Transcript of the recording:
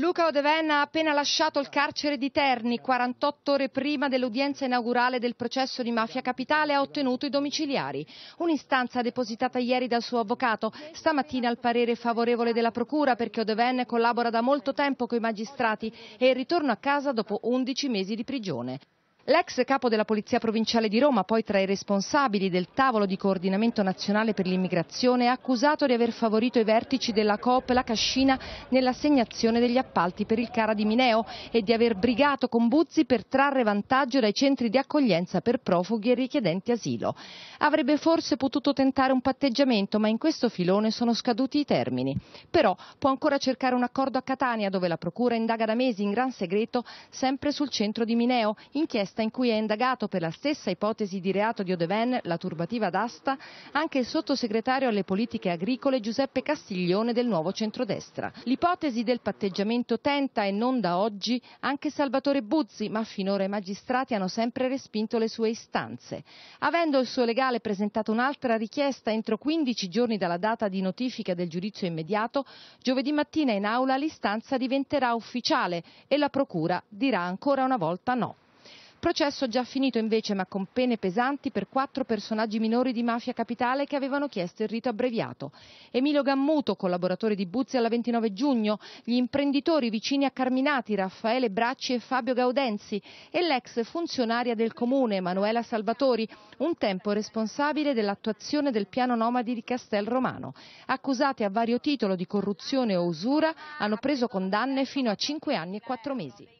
Luca Odevenna ha appena lasciato il carcere di Terni, 48 ore prima dell'udienza inaugurale del processo di Mafia Capitale ha ottenuto i domiciliari. Un'istanza depositata ieri dal suo avvocato, stamattina il parere favorevole della Procura perché Odevenna collabora da molto tempo con i magistrati e il ritorno a casa dopo 11 mesi di prigione. L'ex capo della Polizia Provinciale di Roma, poi tra i responsabili del tavolo di coordinamento nazionale per l'immigrazione, è accusato di aver favorito i vertici della Coop La Cascina nell'assegnazione degli appalti per il Cara di Mineo e di aver brigato con Buzzi per trarre vantaggio dai centri di accoglienza per profughi e richiedenti asilo. Avrebbe forse potuto tentare un patteggiamento, ma in questo filone sono scaduti i termini. Però può ancora cercare un accordo a Catania, dove la Procura indaga da mesi in gran segreto sempre sul centro di Mineo, inchiesta inchiesta in cui è indagato per la stessa ipotesi di reato di Odeven, la turbativa d'asta, anche il sottosegretario alle politiche agricole Giuseppe Castiglione del Nuovo Centrodestra. L'ipotesi del patteggiamento tenta e non da oggi anche Salvatore Buzzi, ma finora i magistrati hanno sempre respinto le sue istanze. Avendo il suo legale presentato un'altra richiesta entro 15 giorni dalla data di notifica del giudizio immediato, giovedì mattina in aula l'istanza diventerà ufficiale e la Procura dirà ancora una volta no. Processo già finito invece ma con pene pesanti per quattro personaggi minori di Mafia Capitale che avevano chiesto il rito abbreviato. Emilio Gammuto, collaboratore di Buzzi alla 29 giugno, gli imprenditori vicini a Carminati, Raffaele Bracci e Fabio Gaudenzi e l'ex funzionaria del comune, Emanuela Salvatori, un tempo responsabile dell'attuazione del piano nomadi di Castel Romano. Accusati a vario titolo di corruzione o usura, hanno preso condanne fino a 5 anni e 4 mesi.